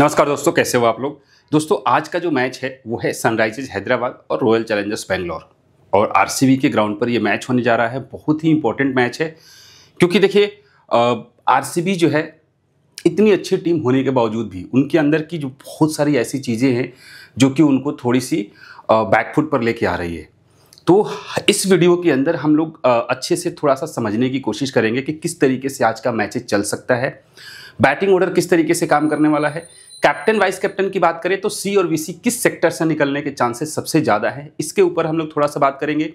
नमस्कार दोस्तों कैसे हो आप लोग दोस्तों आज का जो मैच है वो है सनराइजर्स हैदराबाद और रॉयल चैलेंजर्स बेंगलोर और आरसीबी के ग्राउंड पर ये मैच होने जा रहा है बहुत ही इंपॉर्टेंट मैच है क्योंकि देखिए आरसीबी जो है इतनी अच्छी टीम होने के बावजूद भी उनके अंदर की जो बहुत सारी ऐसी चीज़ें हैं जो कि उनको थोड़ी सी बैकफुट पर लेके आ रही है तो इस वीडियो के अंदर हम लोग अच्छे से थोड़ा सा समझने की कोशिश करेंगे कि किस तरीके से आज का मैच चल सकता है बैटिंग ऑर्डर किस तरीके से काम करने वाला है कैप्टन वाइस कैप्टन की बात करें तो सी और वी सी किस सेक्टर से निकलने के चांसेस सबसे ज़्यादा है इसके ऊपर हम लोग थोड़ा सा बात करेंगे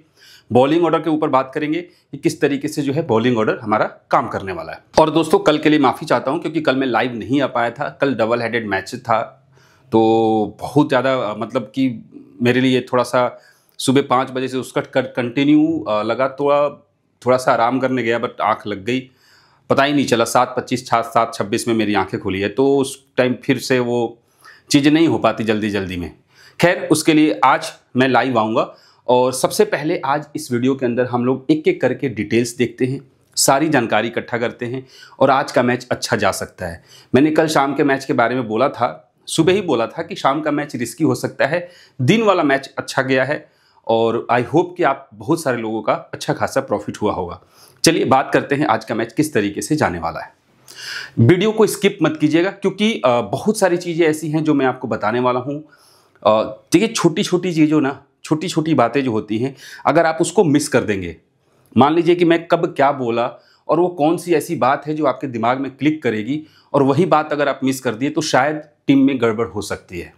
बॉलिंग ऑर्डर के ऊपर बात करेंगे कि किस तरीके से जो है बॉलिंग ऑर्डर हमारा काम करने वाला है और दोस्तों कल के लिए माफ़ी चाहता हूँ क्योंकि कल मैं लाइव नहीं आ पाया था कल डबल हेडेड मैच था तो बहुत ज़्यादा मतलब कि मेरे लिए थोड़ा सा सुबह पाँच बजे से उसका कंटिन्यू लगा थोड़ा थोड़ा सा आराम करने गया बट आँख लग गई पता ही नहीं चला सात पच्चीस छः सात छब्बीस में मेरी आंखें खुली है तो उस टाइम फिर से वो चीज़ें नहीं हो पाती जल्दी जल्दी में खैर उसके लिए आज मैं लाइव आऊँगा और सबसे पहले आज इस वीडियो के अंदर हम लोग एक एक करके डिटेल्स देखते हैं सारी जानकारी इकट्ठा करते हैं और आज का मैच अच्छा जा सकता है मैंने कल शाम के मैच के बारे में बोला था सुबह ही बोला था कि शाम का मैच रिस्की हो सकता है दिन वाला मैच अच्छा गया है और आई होप कि आप बहुत सारे लोगों का अच्छा खासा प्रॉफिट हुआ होगा चलिए बात करते हैं आज का मैच किस तरीके से जाने वाला है वीडियो को स्किप मत कीजिएगा क्योंकि बहुत सारी चीज़ें ऐसी हैं जो मैं आपको बताने वाला हूँ देखिए छोटी छोटी चीज़ों ना छोटी छोटी बातें जो होती हैं अगर आप उसको मिस कर देंगे मान लीजिए कि मैं कब क्या बोला और वो कौन सी ऐसी बात है जो आपके दिमाग में क्लिक करेगी और वही बात अगर आप मिस कर दिए तो शायद टीम में गड़बड़ हो सकती है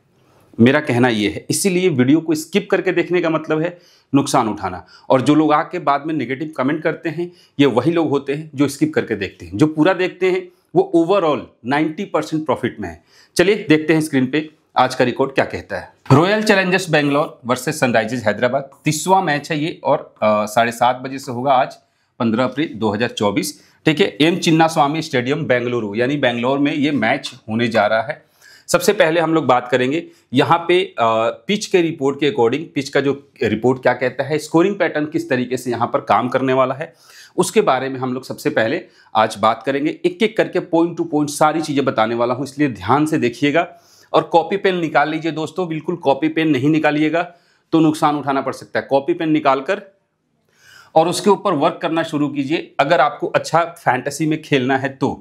मेरा कहना ये है इसीलिए वीडियो को स्किप करके देखने का मतलब है नुकसान उठाना और जो लोग आके बाद में नेगेटिव कमेंट करते हैं ये वही लोग होते हैं जो स्किप करके देखते हैं जो पूरा देखते हैं वो ओवरऑल 90 परसेंट प्रॉफिट में है चलिए देखते हैं स्क्रीन पे आज का रिकॉर्ड क्या कहता है Royal Challengers Bangalore versus Sunrisers Hyderabad तीसवा मैच है ये और साढ़े सात बजे से होगा आज पंद्रह अप्रैल चौबीस ठीक है एम चिन्ना स्वामी स्टेडियम बेंगलुरु यानी बेंगलोर में ये मैच होने जा रहा है सबसे पहले हम लोग बात करेंगे यहाँ पे पिच के रिपोर्ट के अकॉर्डिंग पिच का जो रिपोर्ट क्या कहता है स्कोरिंग पैटर्न किस तरीके से यहाँ पर काम करने वाला है उसके बारे में हम लोग सबसे पहले आज बात करेंगे एक एक करके पॉइंट टू पॉइंट सारी चीज़ें बताने वाला हूँ इसलिए ध्यान से देखिएगा और कॉपी पेन निकाल लीजिए दोस्तों बिल्कुल कॉपी पेन नहीं निकालिएगा तो नुकसान उठाना पड़ सकता है कॉपी पेन निकाल कर और उसके ऊपर वर्क करना शुरू कीजिए अगर आपको अच्छा फैंटेसी में खेलना है तो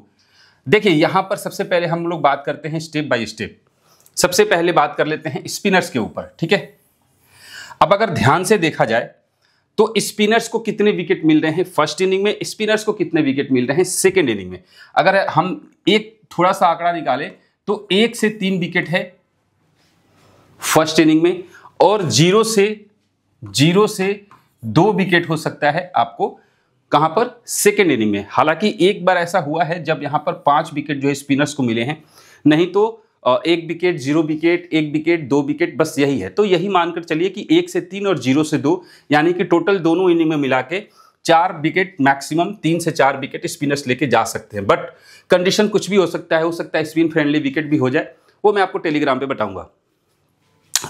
देखिए यहां पर सबसे पहले हम लोग बात करते हैं स्टेप बाय स्टेप सबसे पहले बात कर लेते हैं स्पिनर्स के ऊपर ठीक है अब अगर ध्यान से देखा जाए तो स्पिनर्स को कितने विकेट मिल रहे हैं फर्स्ट इनिंग में स्पिनर्स को कितने विकेट मिल रहे हैं सेकेंड इनिंग में अगर हम एक थोड़ा सा आंकड़ा निकालें तो एक से तीन विकेट है फर्स्ट इनिंग में और जीरो से जीरो से दो विकेट हो सकता है आपको कहां पर सेकेंड इनिंग में हालांकि एक बार ऐसा हुआ है जब यहां पर पांच विकेट जो है स्पिनर्स को मिले हैं नहीं तो एक विकेट जीरो विकेट एक विकेट दो विकेट बस यही है तो यही मानकर चलिए कि एक से तीन और जीरो से दो यानी कि टोटल दोनों इनिंग में मिला के चार विकेट मैक्सिमम तीन से चार विकेट स्पिनर्स लेके जा सकते हैं बट कंडीशन कुछ भी हो सकता है हो सकता है स्पिन फ्रेंडली विकेट भी हो जाए वो मैं आपको टेलीग्राम पे बताऊंगा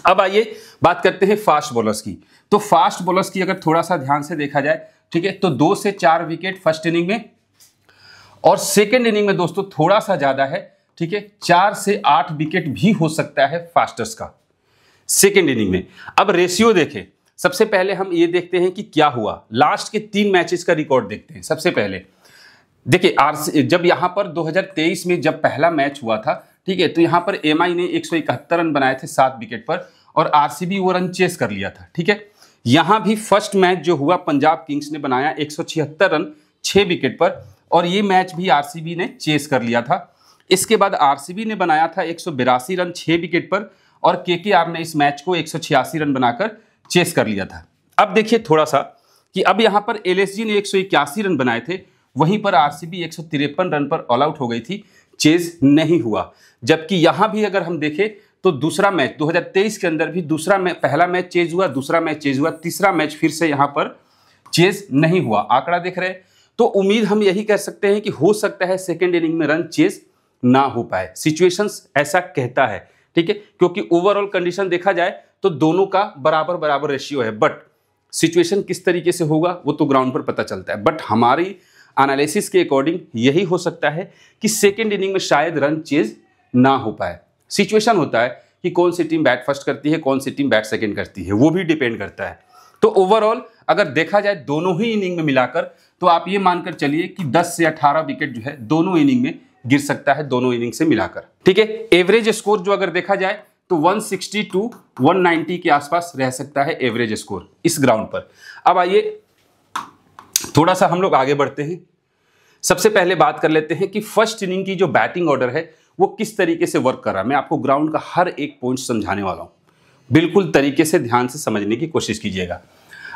अब आइए बात करते हैं फास्ट बॉलर्स की तो फास्ट बॉलर्स की अगर थोड़ा सा ध्यान से देखा जाए ठीक है तो दो से चार विकेट फर्स्ट इनिंग में और सेकेंड इनिंग में दोस्तों थोड़ा सा ज्यादा है ठीक है चार से आठ विकेट भी हो सकता है फास्टर्स का सेकेंड इनिंग में अब रेशियो देखें सबसे पहले हम ये देखते हैं कि क्या हुआ लास्ट के तीन मैचेस का रिकॉर्ड देखते हैं सबसे पहले देखिए आर जब यहां पर 2023 में जब पहला मैच हुआ था ठीक है तो यहां पर एम ने एक रन बनाए थे सात विकेट पर और आरसीबी वो रन चेस कर लिया था ठीक है यहां भी फर्स्ट मैच जो हुआ पंजाब किंग्स ने बनाया एक रन छह विकेट पर और ये मैच भी आरसीबी ने चेस कर लिया था इसके बाद आरसीबी ने बनाया था एक रन छह विकेट पर और के ने इस मैच को एक रन बनाकर चेस कर लिया था अब देखिए थोड़ा सा कि अब यहां पर एल ने एक रन बनाए थे वहीं पर आर एक रन पर ऑल आउट हो गई थी चेज नहीं हुआ जबकि यहां भी अगर हम देखें तो दूसरा मैच 2023 के अंदर भी दूसरा मैच पहला मैच चेज हुआ दूसरा मैच चेज हुआ तीसरा मैच फिर से यहाँ पर चेज नहीं हुआ आंकड़ा देख रहे तो उम्मीद हम यही कह सकते हैं कि हो सकता है सेकेंड इनिंग में रन चेज ना हो पाए सिचुएशन ऐसा कहता है ठीक है क्योंकि ओवरऑल कंडीशन देखा जाए तो दोनों का बराबर बराबर रेशियो है बट सिचुएशन किस तरीके से होगा वो तो ग्राउंड पर पता चलता है बट हमारी एनालिसिस के अकॉर्डिंग यही हो सकता है कि सेकेंड इनिंग में शायद रन चेज ना हो पाए सिचुएशन होता है कि कौन सी टीम बैट फर्स्ट करती है कौन सी टीम बैट सेकेंड करती है वो भी डिपेंड करता है तो ओवरऑल अगर देखा जाए दोनों ही इनिंग में मिलाकर तो आप ये मानकर चलिए कि 10 से 18 विकेट जो है दोनों इनिंग में गिर सकता है दोनों इनिंग से मिलाकर ठीक है एवरेज स्कोर जो अगर देखा जाए तो 160 टू 190 के आसपास रह सकता है एवरेज स्कोर इस ग्राउंड पर अब आइए थोड़ा सा हम लोग आगे बढ़ते हैं सबसे पहले बात कर लेते हैं कि फर्स्ट इनिंग की जो बैटिंग ऑर्डर है वो किस तरीके से वर्क कर रहा है मैं आपको ग्राउंड का हर एक पॉइंट समझाने वाला हूँ बिल्कुल तरीके से ध्यान से समझने की कोशिश कीजिएगा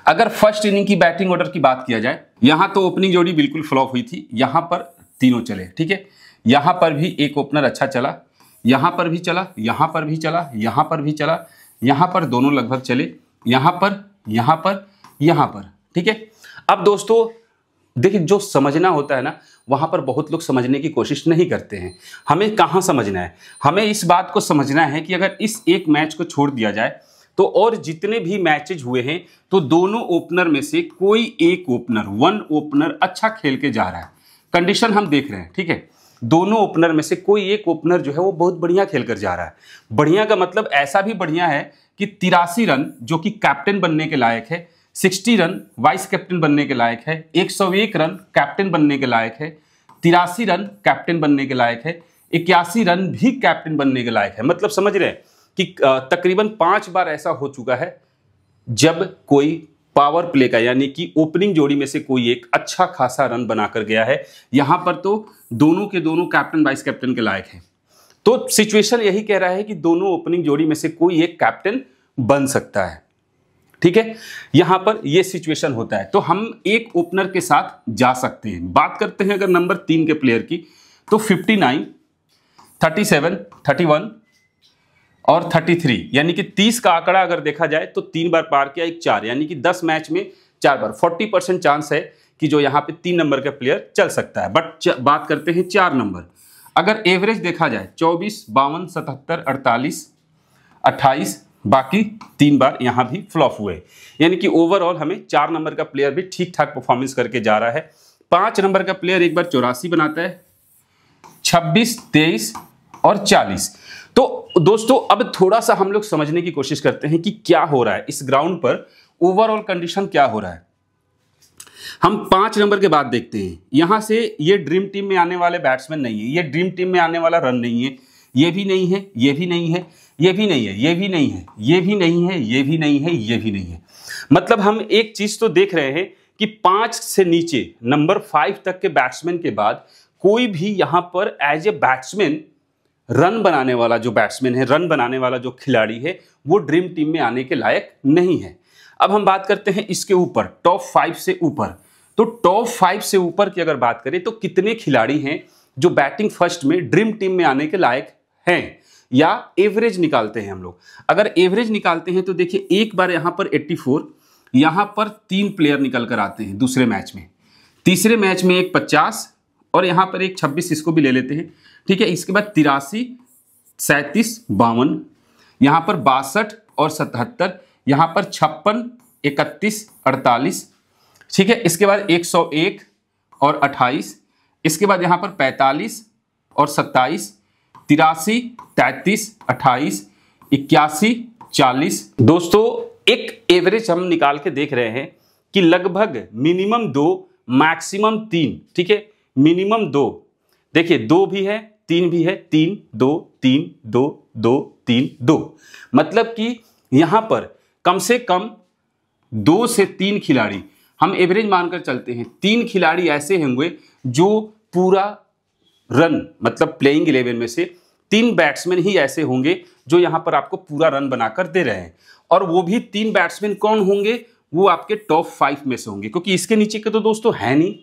अगर फर्स्ट इनिंग की बैटिंग ऑर्डर की बात किया जाए यहाँ तो ओपनिंग जोड़ी बिल्कुल फ्लॉप हुई थी यहाँ पर तीनों चले ठीक है यहाँ पर भी एक ओपनर अच्छा चला यहाँ पर भी चला यहाँ पर भी चला यहाँ पर भी चला यहाँ पर दोनों लगभग चले यहाँ पर यहाँ पर यहाँ पर ठीक है अब दोस्तों देखिए जो समझना होता है ना वहाँ पर बहुत लोग समझने की कोशिश नहीं करते हैं हमें कहाँ समझना है हमें इस बात को समझना है कि अगर इस एक मैच को छोड़ दिया जाए तो और जितने भी मैचेज हुए हैं तो दोनों ओपनर में से कोई एक ओपनर वन ओपनर अच्छा खेल के जा रहा है कंडीशन हम देख रहे हैं ठीक है दोनों ओपनर में से कोई एक ओपनर जो है वो बहुत बढ़िया खेल कर जा रहा है बढ़िया का मतलब ऐसा भी बढ़िया है कि तिरासी रन जो कि कैप्टन बनने के लायक है 60 रन वाइस कैप्टन बनने के लायक है 101 रन कैप्टन बनने के लायक है तिरासी रन कैप्टन बनने के लायक है इक्यासी रन भी कैप्टन बनने के लायक है मतलब समझ रहे हैं कि तकरीबन पांच बार ऐसा हो चुका है जब कोई पावर प्ले का यानी कि ओपनिंग जोड़ी में से कोई एक अच्छा खासा रन बनाकर गया है यहां पर तो दोनों के दोनों कैप्टन वाइस कैप्टन के लायक हैं तो सिचुएशन यही कह रहा है कि दोनों ओपनिंग जोड़ी में से कोई एक कैप्टन बन सकता है ठीक है यहां पर यह सिचुएशन होता है तो हम एक ओपनर के साथ जा सकते हैं बात करते हैं अगर नंबर तीन के प्लेयर की तो 59, 37, 31 और 33 यानी कि 30 का आंकड़ा अगर देखा जाए तो तीन बार पार किया एक चार यानी कि 10 मैच में चार बार 40 परसेंट चांस है कि जो यहां पे तीन नंबर का प्लेयर चल सकता है बट बात करते हैं चार नंबर अगर एवरेज देखा जाए चौबीस बावन सतहत्तर अड़तालीस अट्ठाईस बाकी तीन बार यहाँ भी फ्लॉप हुए यानी कि ओवरऑल हमें चार नंबर का प्लेयर भी ठीक ठाक परफॉर्मेंस करके जा रहा है पांच नंबर का प्लेयर एक बार चौरासी बनाता है छब्बीस तेईस और चालीस तो दोस्तों अब थोड़ा सा हम लोग समझने की कोशिश करते हैं कि क्या हो रहा है इस ग्राउंड पर ओवरऑल कंडीशन क्या हो रहा है हम पांच नंबर के बाद देखते हैं यहां से ये ड्रीम टीम में आने वाले बैट्समैन नहीं है ये ड्रीम टीम में आने वाला रन नहीं है ये भी नहीं है ये भी नहीं है ये भी नहीं है ये भी नहीं है ये भी नहीं है ये भी नहीं है ये भी नहीं है मतलब हम एक चीज तो देख रहे हैं कि पांच से नीचे नंबर फाइव तक के बैट्समैन के बाद कोई भी यहां पर एज ए बैट्समैन रन बनाने वाला जो बैट्समैन है रन बनाने वाला जो खिलाड़ी है वो ड्रीम टीम में आने के लायक नहीं है अब हम बात करते हैं इसके ऊपर टॉप फाइव से ऊपर तो टॉप फाइव से ऊपर की अगर बात करें तो कितने खिलाड़ी हैं जो बैटिंग फर्स्ट में ड्रीम टीम में आने के लायक हैं या एवरेज निकालते हैं हम लोग अगर एवरेज निकालते हैं तो देखिए एक बार यहाँ पर 84 यहाँ पर तीन प्लेयर निकल कर आते हैं दूसरे मैच में तीसरे मैच में एक 50 और यहाँ पर एक 26 इसको भी ले लेते हैं ठीक है इसके बाद तिरासी सैंतीस बावन यहाँ पर बासठ और सतहत्तर यहाँ पर छप्पन इकतीस अड़तालीस ठीक है इसके बाद 101 और 28 इसके बाद यहाँ पर 45 और सत्ताईस तिरासी तैतीस अट्ठाईस इक्यासी चालीस दोस्तों एक एवरेज हम निकाल के देख रहे हैं कि लगभग मिनिमम दो मैक्सिमम तीन ठीक है मिनिमम दो देखिए दो भी है तीन भी है तीन दो तीन दो दो तीन दो मतलब कि यहाँ पर कम से कम दो से तीन खिलाड़ी हम एवरेज मानकर चलते हैं तीन खिलाड़ी ऐसे होंगे जो पूरा रन मतलब प्लेइंग इलेवन में से तीन बैट्समैन ही ऐसे होंगे जो यहाँ पर आपको पूरा रन बनाकर दे रहे हैं और वो भी तीन बैट्समैन कौन होंगे वो आपके टॉप फाइव में से होंगे क्योंकि इसके नीचे के तो दोस्तों है नहीं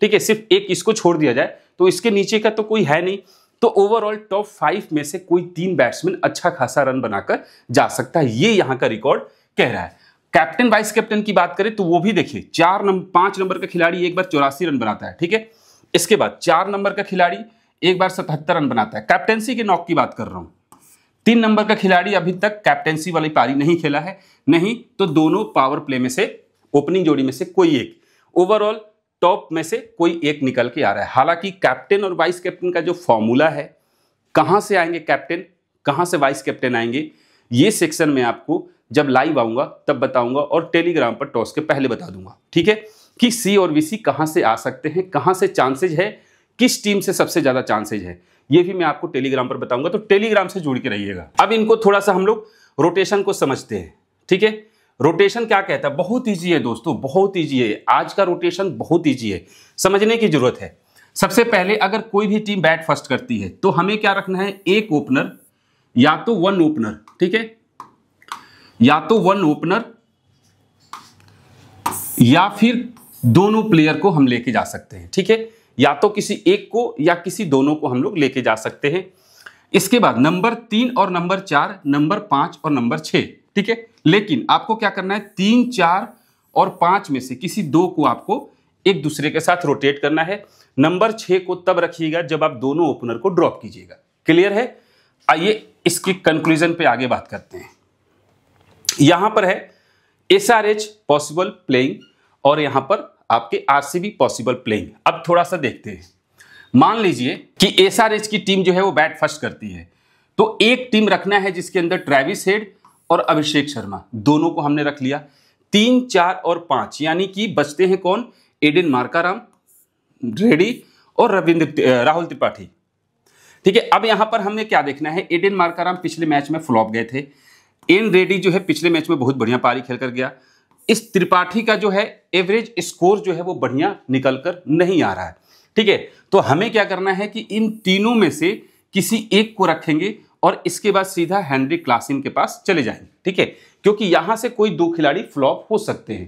ठीक है सिर्फ एक इसको छोड़ दिया जाए तो इसके नीचे का तो कोई है नहीं तो ओवरऑल टॉप फाइव में से कोई तीन बैट्समैन अच्छा खासा रन बनाकर जा सकता है ये यहाँ का रिकॉर्ड कह रहा है कैप्टन वाइस कैप्टन की बात करें तो वो भी देखिए चार नंबर पांच नंबर का खिलाड़ी एक बार चौरासी रन बनाता है ठीक है इसके बाद चार नंबर का खिलाड़ी एक बार सतहत्तर रन बनाता है कैप्टेंसी के नॉक की बात कर रहा हूं तीन नंबर का खिलाड़ी अभी तक कैप्टेंसी वाली पारी नहीं खेला है नहीं तो दोनों पावर प्ले में से ओपनिंग जोड़ी में से कोई एक ओवरऑल टॉप में से कोई एक निकल के आ रहा है हालांकि कैप्टन और वाइस कैप्टन का जो फॉर्मूला है कहां से आएंगे कैप्टन कहां से वाइस कैप्टन आएंगे ये सेक्शन में आपको जब लाइव आऊंगा तब बताऊंगा और टेलीग्राम पर टॉस के पहले बता दूंगा ठीक है कि सी और सी कहाँ से आ सकते हैं कहाँ से चांसेज है किस टीम से सबसे ज़्यादा चांसेज है ये भी मैं आपको टेलीग्राम पर बताऊंगा तो टेलीग्राम से जुड़ के रहिएगा अब इनको थोड़ा सा हम लोग रोटेशन को समझते हैं ठीक है रोटेशन क्या कहता है बहुत ईजी है दोस्तों बहुत ईजी है आज का रोटेशन बहुत ईजी है समझने की जरूरत है सबसे पहले अगर कोई भी टीम बैट फर्स्ट करती है तो हमें क्या रखना है एक ओपनर या तो वन ओपनर ठीक है या तो वन ओपनर या फिर दोनों प्लेयर को हम लेके जा सकते हैं ठीक है या तो किसी एक को या किसी दोनों को हम लोग लेके जा सकते हैं इसके बाद नंबर तीन और नंबर चार नंबर पांच और नंबर छ ठीक है लेकिन आपको क्या करना है तीन चार और पांच में से किसी दो को आपको एक दूसरे के साथ रोटेट करना है नंबर छ को तब रखिएगा जब आप दोनों ओपनर को ड्रॉप कीजिएगा क्लियर है आइए इसके कंक्लूजन पे आगे बात करते हैं यहां पर है S R H possible playing और यहां पर आपके आरसीबी पॉसिबल प्लेइंग अब थोड़ा सा देखते हैं मान लीजिए कि एसआरएच की टीम जो है वो बैट फर्स्ट करती है तो एक टीम रखना है जिसके अंदर ट्रेविस हेड और अभिषेक शर्मा दोनों को हमने रख लिया तीन चार और पांच यानी कि बचते हैं कौन एडिन मार्काराम रेडी और रविंद्र राहुल त्रिपाठी ठीक है अब यहां पर हमने क्या देखना है एडिन मार्काराम पिछले मैच में फ्लॉप गए थे एन रेडी जो है पिछले मैच में बहुत बढ़िया पारी खेल कर गया इस त्रिपाठी का जो है एवरेज स्कोर जो है वो बढ़िया निकल कर नहीं आ रहा है ठीक है तो हमें क्या करना है कि इन तीनों में से किसी एक को रखेंगे और इसके बाद सीधा हेनरी क्लासिन के पास चले जाएंगे ठीक है क्योंकि यहां से कोई दो खिलाड़ी फ्लॉप हो सकते हैं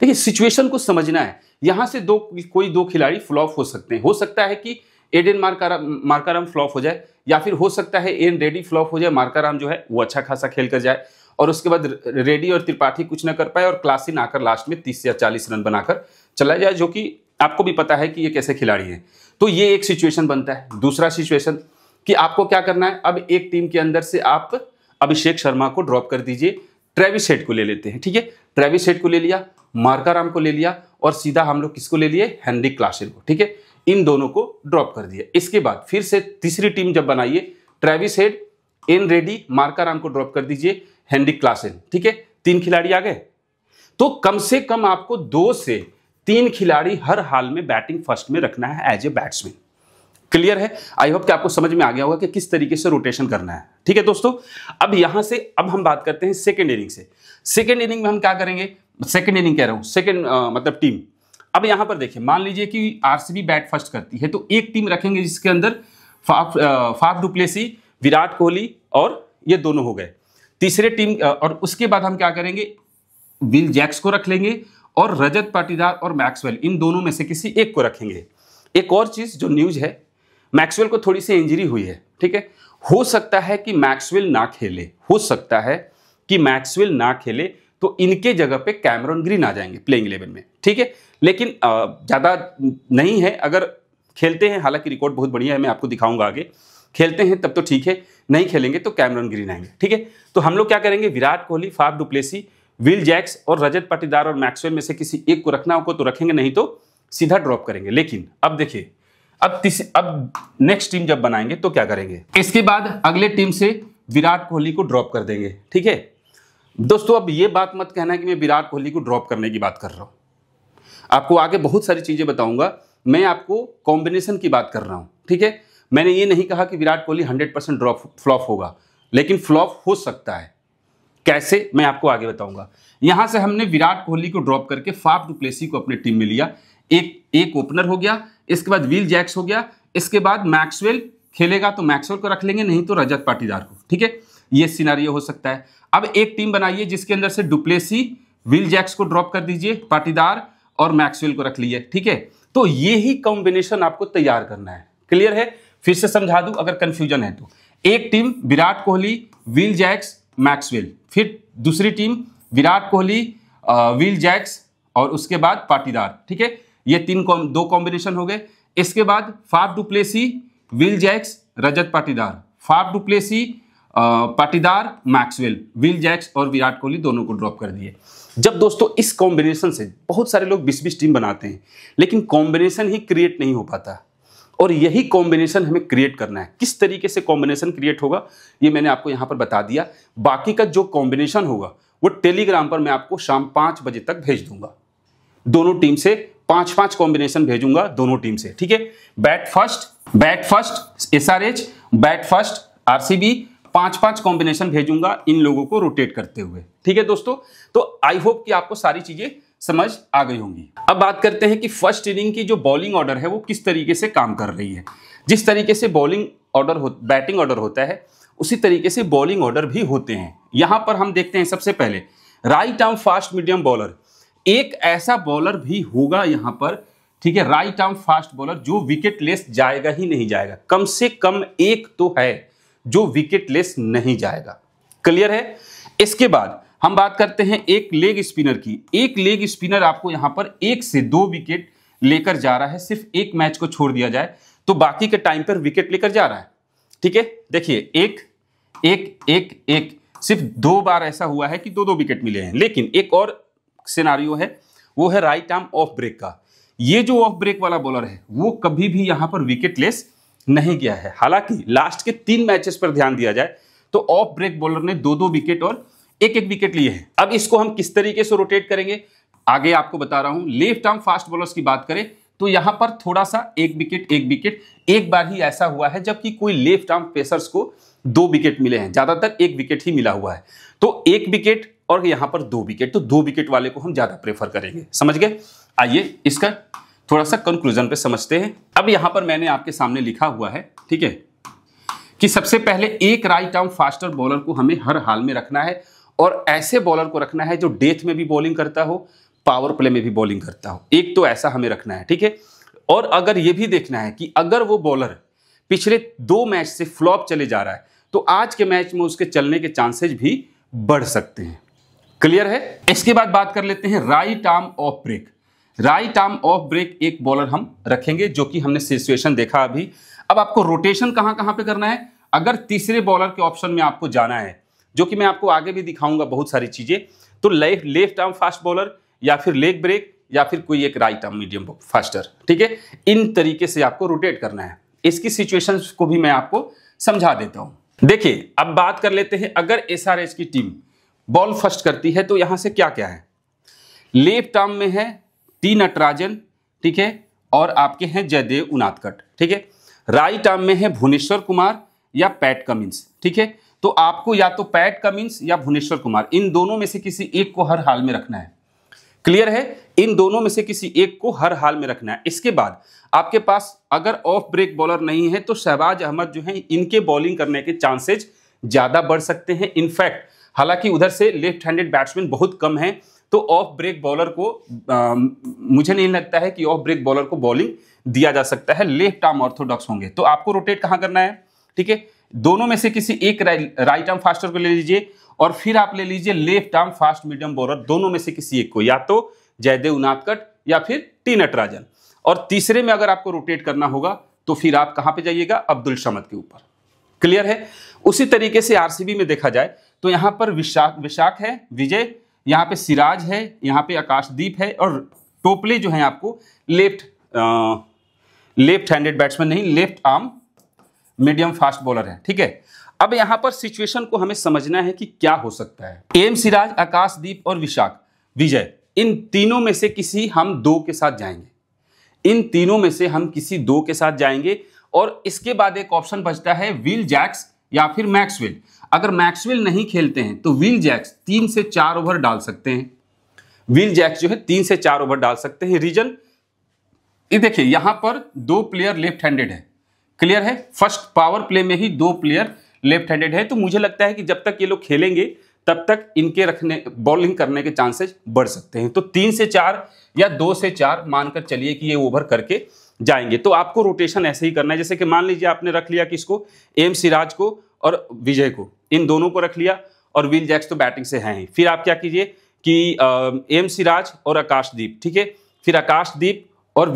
ठीक है सिचुएशन को समझना है यहां से दो कोई दो खिलाड़ी फ्लॉप हो सकते हैं हो सकता है कि Aiden Markram Markram flop हो जाए या फिर हो सकता है एन रेडी फ्लॉप हो जाए मार्काराम जो है वो अच्छा खासा खेल कर जाए और उसके बाद रेडी और त्रिपाठी कुछ ना कर पाए और क्लासिन आकर लास्ट में तीस या चालीस रन बनाकर चला जाए जो कि आपको भी पता है कि ये कैसे खिलाड़ी हैं तो ये एक सिचुएशन बनता है दूसरा सिचुएशन कि आपको क्या करना है अब एक टीम के अंदर से आप अभिषेक शर्मा को ड्रॉप कर दीजिए ट्रेविस हेड को ले लेते हैं ठीक है ट्रेविस हेड को ले लिया मार्काराम को ले लिया और सीधा हम लोग किसको ले लिए हेनरी क्लासिन को ठीक है इन दोनों को ड्रॉप कर दिया इसके बाद फिर से तीसरी टीम जब बनाइए Travis Head N Reddy Markram को ड्रॉप कर दीजिए हैंडी क्लासेन ठीक है तीन खिलाड़ी आ गए तो कम से कम आपको दो से तीन खिलाड़ी हर हाल में बैटिंग फर्स्ट में रखना है एज ए बैट्समैन क्लियर है आई होप कि आपको समझ में आ गया होगा कि किस तरीके से रोटेशन करना है ठीक है दोस्तों अब यहां से अब हम बात करते हैं सेकेंड इनिंग से सेकेंड इनिंग में हम क्या करेंगे सेकेंड इनिंग कह रहा हूं सेकेंड मतलब टीम अब यहां पर देखिए मान लीजिए कि आरसीबी बैट फर्स्ट करती है तो एक टीम रखेंगे जिसके अंदर Faf Faf du Plessis Virat Kohli और ये दोनों हो गए तीसरे टीम और उसके बाद हम क्या करेंगे विल जैक्स को रख लेंगे और रजत पाटीदार और मैक्सवेल इन दोनों में से किसी एक को रखेंगे एक और चीज़ जो न्यूज है मैक्सवेल को थोड़ी सी इंजरी हुई है ठीक है हो सकता है कि मैक्सवेल ना खेले हो सकता है कि मैक्सवेल ना खेले तो इनके जगह पे कैमरन ग्रीन आ जाएंगे प्लेइंग इलेवन में ठीक है लेकिन ज़्यादा नहीं है अगर खेलते हैं हालांकि रिकॉर्ड बहुत बढ़िया है मैं आपको दिखाऊंगा आगे खेलते हैं तब तो ठीक है नहीं खेलेंगे तो कैमरन ग्रीन आएंगे ठीक है तो हम लोग क्या करेंगे Virat Kohli Faf du Plessis Will Jacks और रजत पाटीदार और मैक्सवेल में से किसी एक को रखना होगा तो रखेंगे नहीं तो सीधा ड्रॉप करेंगे लेकिन अब देखिए अब अब नेक्स्ट टीम जब बनाएंगे तो क्या करेंगे इसके बाद अगले टीम से विराट कोहली को ड्रॉप कर देंगे ठीक है दोस्तों अब ये बात मत कहना कि मैं विराट कोहली को ड्रॉप करने की बात कर रहा हूँ आपको आगे बहुत सारी चीज़ें बताऊंगा मैं आपको कॉम्बिनेशन की बात कर रहा हूं ठीक है मैंने ये नहीं कहा कि Virat Kohli hundred percent drop flop होगा लेकिन फ्लॉप हो सकता है कैसे मैं आपको आगे बताऊंगा यहां से हमने विराट कोहली को ड्रॉप करके फाफ डुप्लेसी को अपने टीम में लिया एक एक ओपनर हो गया इसके बाद व्हील जैक्स हो गया इसके बाद मैक्सवेल खेलेगा तो मैक्सवेल को रख लेंगे नहीं तो रजत पाटीदार को ठीक है ये सिनारियो हो सकता है अब एक टीम बनाइए जिसके अंदर से डुप्लेसी व्हील जैक्स को ड्रॉप कर दीजिए पाटीदार और मैक्सवेल को रख लिए ठीक है तो ये ही कॉम्बिनेशन आपको तैयार करना है क्लियर है फिर से समझा दू अगर कंफ्यूजन है तो एक team Virat Kohli Will Jacks Maxwell फिर दूसरी team Virat Kohli Will Jacks और उसके बाद पाटीदार ठीक है ये तीन कौम, दो कॉम्बिनेशन हो गए इसके बाद Faf du Plessis Will Jacks Rajat Patidar Faf du Plessis Patidar Maxwell Will Jacks और विराट कोहली दोनों को ड्रॉप कर दिए जब दोस्तों इस कॉम्बिनेशन से बहुत सारे लोग बीस बीस टीम बनाते हैं लेकिन कॉम्बिनेशन ही क्रिएट नहीं हो पाता और यही कॉम्बिनेशन हमें क्रिएट करना है किस तरीके से कॉम्बिनेशन क्रिएट होगा ये मैंने आपको यहाँ पर बता दिया बाकी का जो कॉम्बिनेशन होगा वो टेलीग्राम पर मैं आपको शाम पाँच बजे तक भेज दूंगा दोनों टीम से पाँच पाँच कॉम्बिनेशन भेजूंगा दोनों टीम से ठीक है बैट फर्स्ट बैट फर्स्ट एस बैट फर्स्ट आरसीबी पांच पांच कॉम्बिनेशन भेजूंगा इन लोगों को रोटेट करते हुए ठीक है दोस्तों तो आई होप कि आपको सारी चीजें समझ आ गई होंगी अब बात करते हैं कि फर्स्ट इनिंग की जो बॉलिंग ऑर्डर है वो किस तरीके से काम कर रही है जिस तरीके से बॉलिंग ऑर्डर हो बैटिंग ऑर्डर होता है उसी तरीके से बॉलिंग ऑर्डर भी होते हैं यहाँ पर हम देखते हैं सबसे पहले right arm fast medium bowler एक ऐसा बॉलर भी होगा यहाँ पर ठीक है राइट आर्म फास्ट बॉलर जो विकेट लेस जाएगा ही नहीं जाएगा कम से कम एक तो है जो विकेट लेस नहीं जाएगा क्लियर है इसके बाद हम बात करते हैं एक लेग स्पिनर की एक लेग स्पिनर आपको यहां पर एक से दो विकेट लेकर जा रहा है सिर्फ एक मैच को छोड़ दिया जाए तो बाकी के टाइम पर विकेट लेकर जा रहा है ठीक है देखिए एक एक एक एक सिर्फ दो बार ऐसा हुआ है कि दो दो विकेट मिले हैं लेकिन एक और सिनारियो है वो है राइट आर्म ऑफ ब्रेक का ये जो ऑफ ब्रेक वाला बॉलर है वो कभी भी यहां पर विकेटलेस नहीं गया है हालांकि लास्ट के तीन मैचेस पर ध्यान दिया जाए तो ऑफ ब्रेक बॉलर ने दो दो विकेट और एक एक विकेट लिए हैं अब इसको हम किस तरीके से रोटेट करेंगे आगे आपको बता रहा हूं लेफ्ट आर्म फास्ट बॉलर की बात करें तो यहां पर थोड़ा सा एक विकेट एक विकेट एक बार ही ऐसा हुआ है जबकि कोई लेफ्ट आर्म पेसर्स को दो विकेट मिले हैं ज्यादातर एक विकेट ही मिला हुआ है तो एक विकेट और यहां पर दो विकेट तो दो विकेट वाले को हम ज्यादा प्रेफर करेंगे समझ गए आइए इसका थोड़ा सा कंक्लूजन पे समझते हैं अब यहां पर मैंने आपके सामने लिखा हुआ है ठीक है कि सबसे पहले एक राइट आर्म फास्टर बॉलर को हमें हर हाल में रखना है और ऐसे बॉलर को रखना है जो डेथ में भी बॉलिंग करता हो पावर प्ले में भी बॉलिंग करता हो एक तो ऐसा हमें रखना है ठीक है और अगर यह भी देखना है कि अगर वो बॉलर पिछले दो मैच से फ्लॉप चले जा रहा है तो आज के मैच में उसके चलने के चांसेज भी बढ़ सकते हैं क्लियर है इसके बाद बात कर लेते हैं right arm off break right arm off break एक बॉलर हम रखेंगे जो कि हमने सिचुएशन देखा अभी अब आपको रोटेशन कहां कहां पे करना है अगर तीसरे बॉलर के ऑप्शन में आपको जाना है जो कि मैं आपको आगे भी दिखाऊंगा बहुत सारी चीज़ें तो left left arm fast bowler या फिर लेग ब्रेक या फिर कोई एक राइट आर्म मीडियम फास्टर ठीक है इन तरीके से आपको रोटेट करना है इसकी सिचुएशन को भी मैं आपको समझा देता हूं देखिए अब बात कर लेते हैं अगर एस की टीम बॉल फर्स्ट करती है तो यहां से क्या क्या है लेफ्ट आर्म में है टी नटराजन ठीक है और आपके हैं जयदेव उनादकट ठीक है राइट आर्म में है भुवनेश्वर कुमार या पैट कमिंस ठीक है तो आपको या तो पैट कमिंस या भुवनेश्वर कुमार इन दोनों में से किसी एक को हर हाल में रखना है क्लियर है इन दोनों में से किसी एक को हर हाल में रखना है इसके बाद आपके पास अगर ऑफ ब्रेक बॉलर नहीं है तो शहबाज अहमद जो है इनके बॉलिंग करने के चांसेज ज़्यादा बढ़ सकते हैं इनफैक्ट हालांकि उधर से लेफ्ट हैंडेड बैट्समैन बहुत कम है तो ऑफ ब्रेक बॉलर को आ, मुझे नहीं लगता है कि ऑफ ब्रेक बॉलर को बॉलिंग दिया जा सकता है लेफ्ट आर्म ऑर्थोडॉक्स होंगे तो आपको रोटेट कहाँ करना है ठीक है दोनों में से किसी एक राइट आर्म फास्टर को ले लीजिए और फिर आप ले लीजिए left arm fast medium bowler दोनों में से किसी एक को या तो जयदेव नाथकट या फिर टी नटराजन और तीसरे में अगर आपको रोटेट करना होगा तो फिर आप कहाँ पे जाइएगा अब्दुल शमद के ऊपर क्लियर है उसी तरीके से आरसीबी में देखा जाए तो यहाँ पर विशाख विशाख है विजय यहाँ पे सिराज है यहाँ पे आकाशदीप है और टोपले जो है आपको लेफ्ट लेफ्ट हैंडेड बैट्समैन नहीं left arm medium fast bowler है ठीक है अब यहाँ पर सिचुएशन को हमें समझना है कि क्या हो सकता है एम सिराज आकाशदीप और विशाख विजय इन तीनों में से किसी हम दो के साथ जाएंगे इन तीनों में से हम किसी दो के साथ जाएंगे और इसके बाद एक ऑप्शन बचता है विल जैक्स या फिर मैक्सविल अगर मैक्सवेल नहीं खेलते हैं तो विल जैक्स तीन से चार ओवर डाल सकते हैं विल जैक्स जो है तीन से चार ओवर डाल सकते हैं रीजन ये देखिए यहां पर दो प्लेयर लेफ्ट हैंडेड है क्लियर है फर्स्ट पावर प्ले में ही दो प्लेयर लेफ्ट हैंडेड है तो मुझे लगता है कि जब तक ये लोग खेलेंगे तब तक इनके रखने बॉलिंग करने के चांसेस बढ़ सकते हैं तो तीन से चार या दो से चार मानकर चलिए कि ये ओवर करके जाएंगे तो आपको रोटेशन ऐसे ही करना है जैसे कि मान लीजिए आपने रख लिया कि इसको एम सिराज को और विजय को इन दोनों को रख लिया और विल जैक्स तो बैटिंग से हैं ही फिर आप क्या कीजिए कि एम सिराज और आकाशदीप ठीक है फिर आकाशदीप और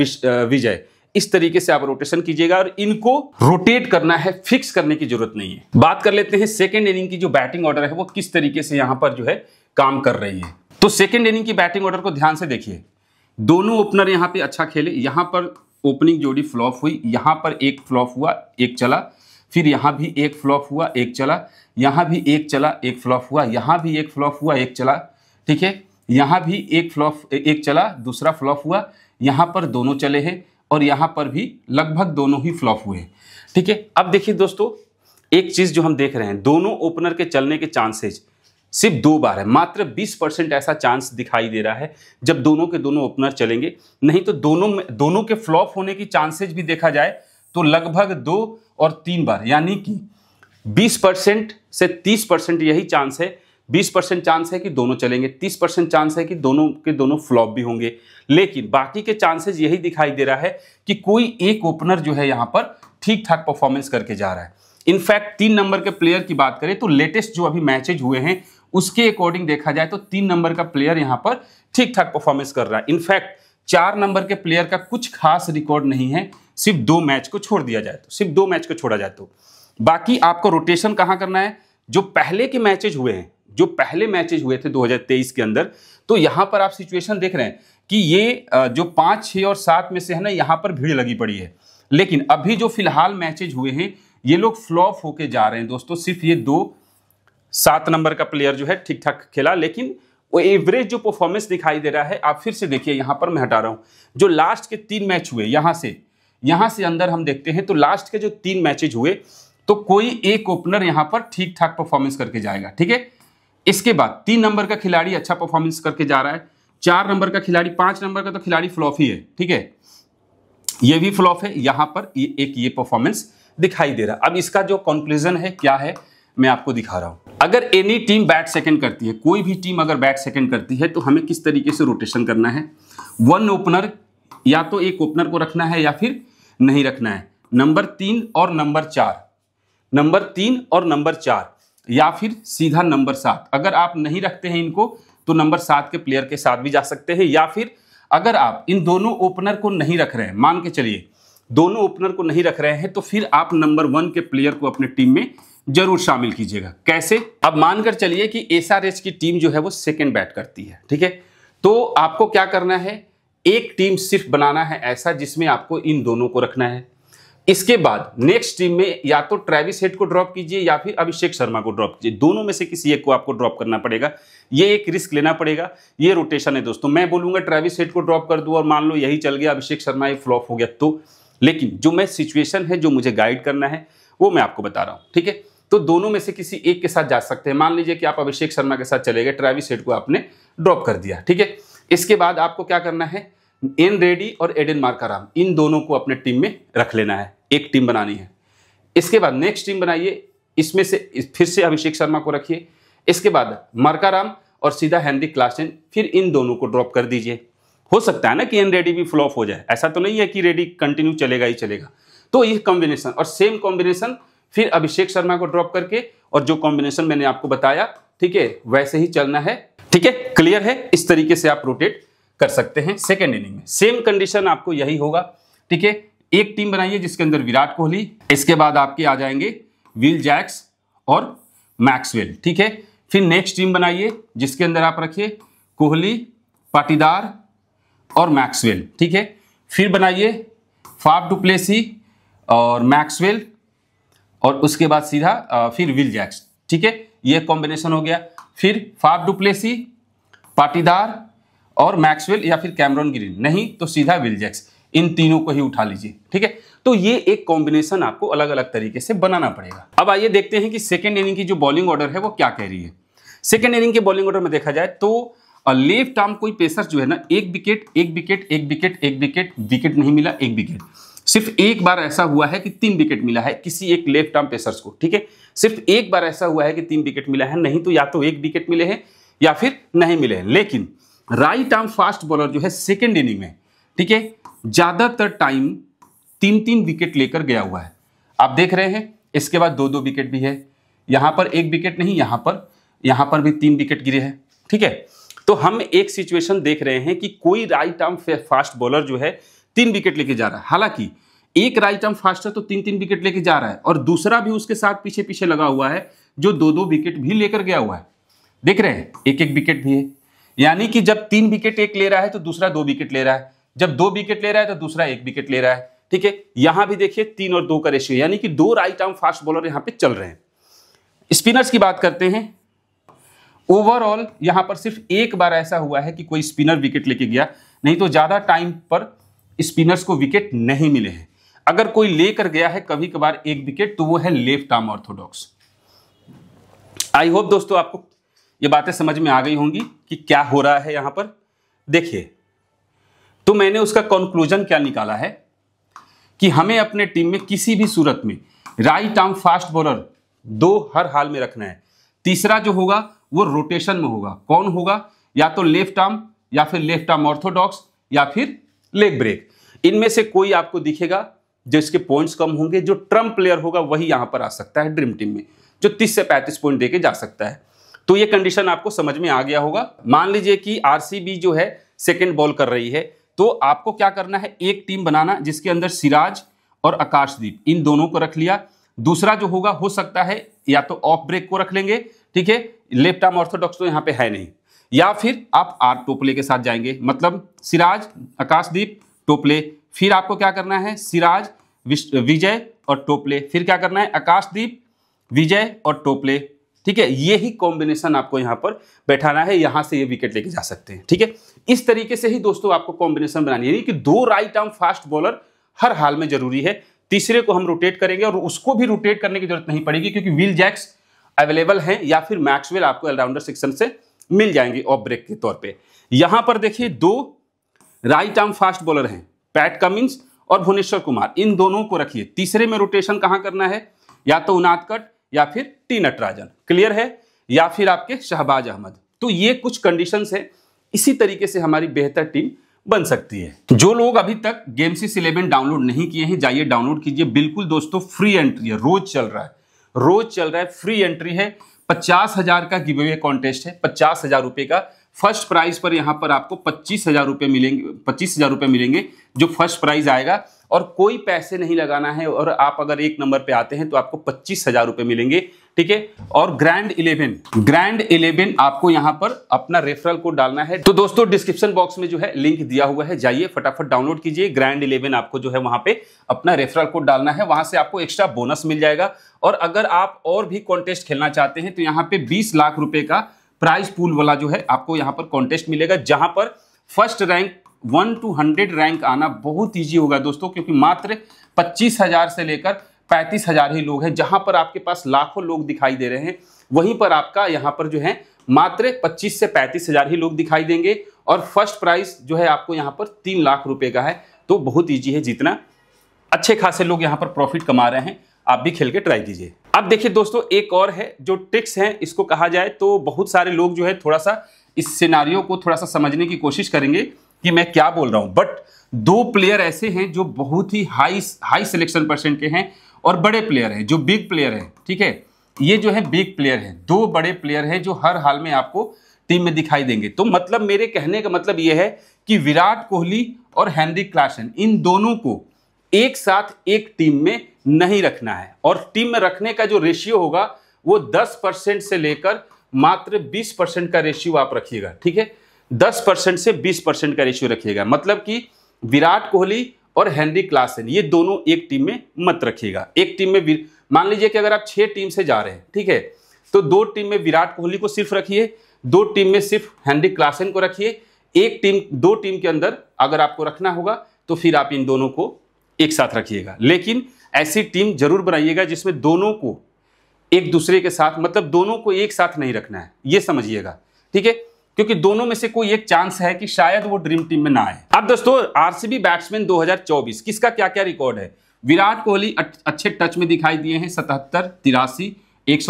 विजय इस तरीके से आप रोटेशन कीजिएगा और इनको रोटेट करना है फिक्स करने की जरूरत नहीं है बात कर लेते हैं सेकेंड इनिंग की जो बैटिंग ऑर्डर है वो किस तरीके से यहां पर जो है काम कर रही है तो सेकेंड इनिंग की बैटिंग ऑर्डर को ध्यान से देखिए दोनों ओपनर यहां पे अच्छा खेले यहां पर ओपनिंग जोड़ी फ्लॉप हुई यहां पर एक फ्लॉप हुआ एक चला फिर यहाँ भी एक फ्लॉप हुआ एक चला यहाँ भी एक चला एक फ्लॉप हुआ यहाँ भी एक फ्लॉप हुआ एक चला ठीक है यहाँ भी एक फ्लॉप एक चला दूसरा फ्लॉप हुआ यहाँ पर दोनों चले हैं और यहाँ पर भी लगभग दोनों ही फ्लॉप हुए हैं ठीक है अब देखिए दोस्तों एक चीज़ जो हम देख रहे हैं दोनों ओपनर के चलने के चांसेज सिर्फ दो बार है मात्र 20 परसेंट ऐसा चांस दिखाई दे रहा है जब दोनों के दोनों ओपनर चलेंगे नहीं तो दोनों में दोनों के फ्लॉप होने की चांसेज भी देखा जाए तो लगभग दो और तीन बार यानी कि 20 परसेंट से 30 परसेंट यही चांस है 20 परसेंट चांस है कि दोनों चलेंगे 30 परसेंट चांस है कि दोनों के दोनों फ्लॉप भी होंगे लेकिन बाकी के चांसेस यही दिखाई दे रहा है कि कोई एक ओपनर जो है यहाँ पर ठीक ठाक परफॉर्मेंस करके जा रहा है इनफैक्ट तीन नंबर के प्लेयर की बात करें तो लेटेस्ट जो अभी मैचेज हुए हैं उसके अकॉर्डिंग देखा जाए तो तीन नंबर का प्लेयर यहाँ पर ठीक ठाक परफॉर्मेंस कर रहा है इनफैक्ट चार नंबर के प्लेयर का कुछ खास रिकॉर्ड नहीं है सिर्फ दो मैच को छोड़ दिया जाए तो सिर्फ दो मैच को छोड़ा जाए तो बाकी आपको रोटेशन कहाँ करना है जो पहले के मैचेज हुए हैं जो पहले मैचेज हुए थे 2023 के अंदर तो यहाँ पर आप सिचुएशन देख रहे हैं कि ये जो पाँच छः और सात में से है ना यहाँ पर भीड़ लगी पड़ी है लेकिन अभी जो फिलहाल मैचेज हुए हैं ये लोग फ्लॉप होके जा रहे हैं दोस्तों सिर्फ ये दो सात नंबर का प्लेयर जो है ठीक ठाक खेला लेकिन वो एवरेज जो परफॉर्मेंस दिखाई दे रहा है आप फिर से देखिए यहाँ पर मैं हटा रहा हूँ जो लास्ट के तीन मैच हुए यहाँ से यहां से अंदर हम देखते हैं तो लास्ट के जो तीन मैचेज हुए तो कोई एक ओपनर यहां पर ठीक ठाक परफॉर्मेंस करके जाएगा ठीक है इसके बाद तीन नंबर का खिलाड़ी अच्छा परफॉर्मेंस करके जा रहा है चार नंबर का खिलाड़ी पांच नंबर का तो खिलाड़ी फ्लॉप ही है ठीक है ये भी फ्लॉप है यहां पर ये एक ये परफॉर्मेंस दिखाई दे रहा है अब इसका जो कंक्लूजन है क्या है मैं आपको दिखा रहा हूं अगर एनी टीम बैट सेकंड करती है कोई भी टीम अगर बैट सेकंड करती है तो हमें किस तरीके से रोटेशन करना है वन ओपनर या तो एक ओपनर को रखना है या फिर नहीं रखना है नंबर तीन और नंबर चार नंबर तीन और नंबर चार या फिर सीधा नंबर सात अगर आप नहीं रखते हैं इनको तो नंबर सात के प्लेयर के साथ भी जा सकते हैं या फिर अगर आप इन दोनों ओपनर को नहीं रख रहे हैं मान के चलिए दोनों ओपनर को नहीं रख रहे हैं तो फिर आप नंबर वन के प्लेयर को अपने टीम में जरूर शामिल कीजिएगा कैसे अब मानकर चलिए कि एस की टीम जो है वो सेकेंड बैट करती है ठीक है तो आपको क्या करना है एक टीम सिर्फ बनाना है ऐसा जिसमें आपको इन दोनों को रखना है इसके बाद नेक्स्ट टीम में या तो ट्रेविस हेड को ड्रॉप कीजिए या फिर अभिषेक शर्मा को ड्रॉप कीजिए दोनों में से किसी एक को आपको ड्रॉप करना पड़ेगा ये एक रिस्क लेना पड़ेगा ये रोटेशन है दोस्तों मैं बोलूंगा ट्रेविस हेड को ड्रॉप कर दूं और मान लो यही चल गया अभिषेक शर्मा ये फ्लॉप हो गया तो लेकिन जो मैं सिचुएशन है जो मुझे गाइड करना है वो मैं आपको बता रहा हूँ ठीक है तो दोनों में से किसी एक के साथ जा सकते हैं मान लीजिए कि आप अभिषेक शर्मा के साथ चले गए ट्रेविस हेड को आपने ड्रॉप कर दिया ठीक है इसके बाद आपको क्या करना है एन रेडी और एडेन मार्काराम इन दोनों को अपने टीम में रख लेना है एक टीम बनानी है इसके बाद नेक्स्ट टीम बनाइए इसमें से फिर से अभिषेक शर्मा को रखिए इसके बाद मार्काराम और सीधा हेनरी क्लासन फिर इन दोनों को ड्रॉप कर दीजिए हो सकता है ना कि एन रेडी भी फ्लॉप हो जाए ऐसा तो नहीं है कि रेडी कंटिन्यू चलेगा ही चलेगा तो ये कॉम्बिनेशन और सेम कॉम्बिनेशन फिर अभिषेक शर्मा को ड्रॉप करके और जो कॉम्बिनेशन मैंने आपको बताया ठीक है वैसे ही चलना है ठीक है क्लियर है इस तरीके से आप रोटेट कर सकते हैं सेकेंड इनिंग में सेम कंडीशन आपको यही होगा ठीक है एक टीम बनाइए जिसके अंदर विराट कोहली इसके बाद आपके आ जाएंगे विल जैक्स और मैक्सवेल ठीक है फिर नेक्स्ट टीम बनाइए जिसके अंदर आप रखिए कोहली पाटीदार और मैक्सवेल ठीक है फिर बनाइए फाफ डुप्लेसी और मैक्सवेल और उसके बाद सीधा फिर विल जैक्स ठीक है ये कॉम्बिनेशन हो गया फिर फाफ डुप्लेसी पाटीदार और मैक्सवेल या फिर कैमरॉन ग्रीन नहीं तो सीधा विलजैक्स इन तीनों को ही उठा लीजिए ठीक है तो ये एक कॉम्बिनेशन आपको अलग अलग तरीके से बनाना पड़ेगा अब आइए देखते हैं कि सेकेंड इनिंग की जो बॉलिंग ऑर्डर है वो क्या कह रही है सेकेंड इनिंग के बॉलिंग ऑर्डर में देखा जाए तो लेफ्ट आर्म कोई पेसर जो है ना एक विकेट एक विकेट एक विकेट एक विकेट एक विकेट विकेट नहीं मिला एक विकेट सिर्फ एक बार ऐसा हुआ है कि तीन विकेट मिला है किसी एक लेफ्ट आर्म पेसर्स को ठीक है सिर्फ एक बार ऐसा हुआ है कि तीन विकेट मिला है नहीं तो या तो एक विकेट मिले हैं या फिर नहीं मिले हैं लेकिन राइट आर्म फास्ट बॉलर जो है सेकेंड इनिंग में ठीक है ज़्यादातर टाइम तीन तीन विकेट लेकर गया हुआ है आप देख रहे हैं इसके बाद दो दो विकेट भी है यहां पर एक विकेट नहीं यहां पर यहां पर भी तीन विकेट गिरे हैं ठीक है तो हम एक सिचुएशन देख रहे हैं कि कोई राइट आर्म फास्ट बॉलर जो है तीन विकेट लेके जा रहा है हालांकि एक राइट आर्म फास्ट है तो तीन तीन विकेट लेके जा रहा है और दूसरा भी उसके साथ पीछे पीछे लगा हुआ है जो दो दो विकेट भी लेकर गया हुआ है देख रहे हैं एक एक विकेट भी है यानी कि जब तीन विकेट एक ले रहा है तो दूसरा दो विकेट ले रहा है जब दो विकेट ले रहा है तो दूसरा एक विकेट ले रहा है ठीक है यहां भी देखिए तीन और दो का रेशियो यानी कि दो राइट आर्म फास्ट बॉलर यहां पर चल रहे हैं स्पिनर्स की बात करते हैं ओवरऑल यहां पर सिर्फ एक बार ऐसा हुआ है कि कोई स्पिनर विकेट लेके गया नहीं तो ज्यादा टाइम पर स्पिनर्स को विकेट नहीं मिले हैं अगर कोई लेकर गया है कभी कभार एक विकेट तो वो है left arm orthodox I hope दोस्तों आपको ये बातें समझ में आ गई होंगी कि क्या हो रहा है यहां पर देखिए तो मैंने उसका कंक्लूजन क्या निकाला है कि हमें अपने टीम में किसी भी सूरत में राइट आर्म फास्ट बॉलर दो हर हाल में रखना है तीसरा जो होगा वो रोटेशन में होगा कौन होगा या तो लेफ्ट आर्म या फिर लेफ्ट आर्म ऑर्थोडॉक्स या फिर लेग ब्रेक इनमें से कोई आपको दिखेगा जो इसके पॉइंट्स कम होंगे जो ट्रम्प प्लेयर होगा वही यहां पर आ सकता है ड्रीम टीम में जो तीस से पैंतीस पॉइंट देके जा सकता है तो ये कंडीशन आपको समझ में आ गया होगा मान लीजिए कि आरसीबी जो है सेकेंड बॉल कर रही है तो आपको क्या करना है एक टीम बनाना जिसके अंदर सिराज और आकाशदीप इन दोनों को रख लिया दूसरा जो होगा हो सकता है या तो ऑफ ब्रेक को रख लेंगे ठीक है लेफ्ट आर्म ऑर्थोडॉक्स तो यहाँ पे है नहीं या फिर आप आर टोपले के साथ जाएंगे मतलब सिराज आकाशदीप टोपले फिर आपको क्या करना है सिराज विजय और टोपले फिर क्या करना है आकाशदीप विजय और टोपले ठीक है ये ही कॉम्बिनेशन आपको यहां पर बैठाना है यहां से ये विकेट लेके जा सकते हैं ठीक है इस तरीके से ही दोस्तों आपको कॉम्बिनेशन बनानी है कि दो राइट आर्म फास्ट बॉलर हर हाल में जरूरी है तीसरे को हम रोटेट करेंगे और उसको भी रोटेट करने की जरूरत नहीं पड़ेगी क्योंकि व्हील जैक्स अवेलेबल हैं या फिर मैक्सवेल आपको ऑलराउंडर सेक्शन से मिल जाएंगे ऑफ ब्रेक के तौर पर यहां पर देखिए दो राइट आर्म फास्ट बॉलर हैं पैट कमिंस और भुवनेश्वर कुमार इन दोनों को रखिए तीसरे में रोटेशन कहाँ करना है या तो उनादकट या फिर टी नटराजन क्लियर है या फिर आपके शहबाज अहमद तो ये कुछ कंडीशन है इसी तरीके से हमारी बेहतर टीम बन सकती है जो लोग अभी तक गेम सिक्स इलेवन डाउनलोड नहीं किए हैं जाइए डाउनलोड कीजिए बिल्कुल दोस्तों फ्री एंट्री है रोज चल रहा है रोज चल रहा है फ्री एंट्री है पचास हजार का गिवे कॉन्टेस्ट है पचास हजार रुपए का फर्स्ट प्राइज पर यहाँ पर आपको पच्चीस हज़ार रुपये मिलेंगे पच्चीस हज़ार रुपये मिलेंगे जो फर्स्ट प्राइज आएगा और कोई पैसे नहीं लगाना है और आप अगर एक नंबर पे आते हैं तो आपको पच्चीस हज़ार रुपये मिलेंगे ठीक है और ग्रैंड इलेवन ग्रैंड इलेवन आपको यहाँ पर अपना रेफरल कोड डालना है तो दोस्तों डिस्क्रिप्शन बॉक्स में जो है लिंक दिया हुआ है जाइए फटाफट डाउनलोड कीजिए ग्रैंड इलेवन आपको जो है वहां पे अपना रेफरल कोड डालना है वहां से आपको एक्स्ट्रा बोनस मिल जाएगा और अगर आप और भी कॉन्टेस्ट खेलना चाहते हैं तो यहाँ पे बीस लाख रुपए का प्राइस पूल वाला जो है आपको यहाँ पर कॉन्टेस्ट मिलेगा जहाँ पर first rank one two hundred rank आना बहुत ईजी होगा दोस्तों क्योंकि मात्र पच्चीस हजार से लेकर पैंतीस हजार ही लोग हैं जहाँ पर आपके पास लाखों लोग दिखाई दे रहे हैं वहीं पर आपका यहाँ पर जो है मात्र पच्चीस से पैंतीस हजार ही लोग दिखाई देंगे और फर्स्ट प्राइस जो है आपको यहाँ पर तीन लाख रुपए का है तो बहुत ईजी है जितना अच्छे खासे लोग यहाँ पर प्रॉफिट कमा रहे हैं आप भी खेल के ट्राई कीजिए अब देखिए दोस्तों एक और है जो ट्रिक्स हैं इसको कहा जाए तो बहुत सारे लोग जो है थोड़ा सा इस सिनारियों को थोड़ा सा समझने की कोशिश करेंगे कि मैं क्या बोल रहा हूं बट दो प्लेयर ऐसे हैं जो बहुत ही हाई हाई सिलेक्शन परसेंट के हैं और बड़े प्लेयर हैं जो बिग प्लेयर हैं ठीक है ये जो है बिग प्लेयर हैं दो बड़े प्लेयर हैं जो हर हाल में आपको टीम में दिखाई देंगे तो मतलब मेरे कहने का मतलब यह है कि विराट कोहली और हेनरी क्लासन इन दोनों को एक साथ एक टीम में नहीं रखना है और टीम में रखने का जो रेशियो होगा वो 10 परसेंट से लेकर मात्र 20 परसेंट का रेशियो आप रखिएगा ठीक है 10 परसेंट से 20 परसेंट का रेशियो रखिएगा मतलब कि विराट कोहली और हेनरी क्लासन ये दोनों एक टीम में मत रखिएगा एक टीम में मान लीजिए कि अगर आप छः टीम से जा रहे हैं ठीक है तो दो टीम में विराट कोहली को सिर्फ रखिए दो टीम में सिर्फ हेनरी क्लासन को रखिए एक टीम दो टीम के अंदर अगर आपको रखना होगा तो फिर आप इन दोनों को एक साथ रखिएगा लेकिन ऐसी टीम जरूर बनाइएगा जिसमें दोनों को एक दूसरे के साथ मतलब दोनों को एक साथ नहीं रखना है ये समझिएगा ठीक है क्योंकि दोनों में से कोई एक चांस है कि शायद वो ड्रीम टीम में ना आए अब दोस्तों आरसीबी बैट्समैन 2024 किसका क्या क्या रिकॉर्ड है विराट कोहली अच्छे टच में दिखाई दिए हैं सतहत्तर तिरासी एक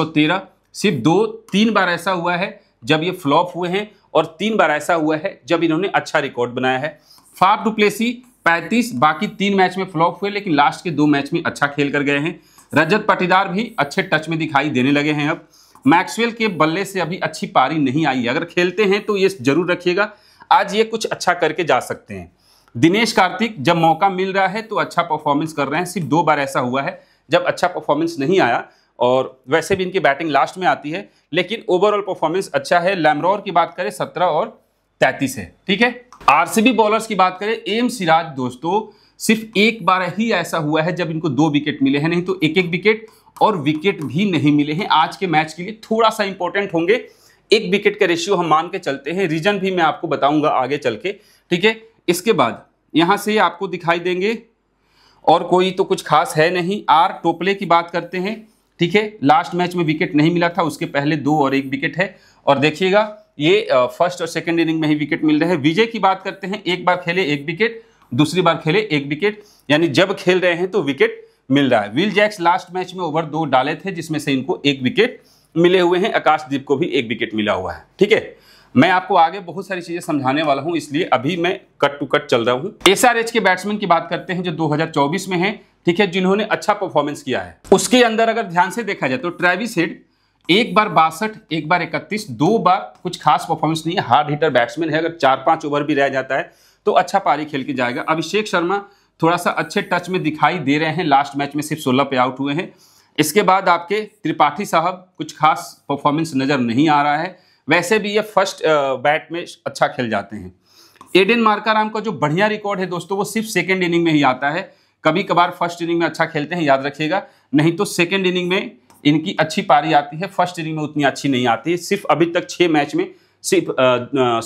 सिर्फ दो तीन बार ऐसा हुआ है जब ये फ्लॉप हुए हैं और तीन बार ऐसा हुआ है जब इन्होंने अच्छा रिकॉर्ड बनाया है फाफ डुप्लेसी पैंतीस बाकी तीन मैच में फ्लॉप हुए लेकिन लास्ट के दो मैच में अच्छा खेल कर गए हैं रजत पटीदार भी अच्छे टच में दिखाई देने लगे हैं अब मैक्सवेल के बल्ले से अभी अच्छी पारी नहीं आई है अगर खेलते हैं तो ये जरूर रखिएगा आज ये कुछ अच्छा करके जा सकते हैं दिनेश कार्तिक जब मौका मिल रहा है तो अच्छा परफॉर्मेंस कर रहे हैं सिर्फ दो बार ऐसा हुआ है जब अच्छा परफॉर्मेंस नहीं आया और वैसे भी इनकी बैटिंग लास्ट में आती है लेकिन ओवरऑल परफॉर्मेंस अच्छा है लैमरोर की बात करें सत्रह और तैतीस है ठीक है आरसीबी बॉलर्स की बात करें एम सिराज दोस्तों सिर्फ एक बार ही ऐसा हुआ है जब इनको दो विकेट मिले हैं नहीं तो एक एक विकेट और विकेट भी नहीं मिले हैं आज के मैच के लिए थोड़ा सा इंपॉर्टेंट होंगे एक विकेट का रेशियो हम मान के चलते हैं रीजन भी मैं आपको बताऊंगा आगे चल के ठीक है इसके बाद यहां से आपको दिखाई देंगे और कोई तो कुछ खास है नहीं आर टोपले की बात करते हैं ठीक है लास्ट मैच में विकेट नहीं मिला था उसके पहले दो और एक विकेट है और देखिएगा ये फर्स्ट और सेकेंड इनिंग में ही विकेट मिल रहे हैं विजय की बात करते हैं एक बार खेले एक विकेट दूसरी बार खेले एक विकेट यानी जब खेल रहे हैं तो विकेट मिल रहा है विल जैक्स लास्ट मैच में ओवर दो डाले थे जिसमें से इनको एक विकेट मिले हुए हैं आकाशदीप को भी एक विकेट मिला हुआ है ठीक है मैं आपको आगे बहुत सारी चीज़ें समझाने वाला हूं इसलिए अभी मैं कट टू कट चल रहा हूं एसआरएच के बैट्समैन की बात करते हैं जो 2024 में हैं ठीक है जिन्होंने अच्छा परफॉर्मेंस किया है उसके अंदर अगर ध्यान से देखा जाए तो ट्रेविस हेड एक बार बासठ एक बार इकतीस दो बार कुछ खास परफॉर्मेंस नहीं है हार्ड हिटर बैट्समैन है अगर चार पांच ओवर भी रह जाता है तो अच्छा पारी खेल के जाएगा अभिषेक शर्मा थोड़ा सा अच्छे टच में दिखाई दे रहे हैं लास्ट मैच में सिर्फ सोलह पे आउट हुए हैं इसके बाद आपके त्रिपाठी साहब कुछ खास परफॉर्मेंस नज़र नहीं आ रहा है वैसे भी ये फर्स्ट बैट में अच्छा खेल जाते हैं एडेन मार्काराम का जो बढ़िया रिकॉर्ड है दोस्तों वो सिर्फ सेकेंड इनिंग में ही आता है कभी कभार फर्स्ट इनिंग में अच्छा खेलते हैं याद रखिएगा नहीं तो सेकेंड इनिंग में इनकी अच्छी पारी आती है फर्स्ट इनिंग में उतनी अच्छी नहीं आती सिर्फ अभी तक छः मैच में सिर्फ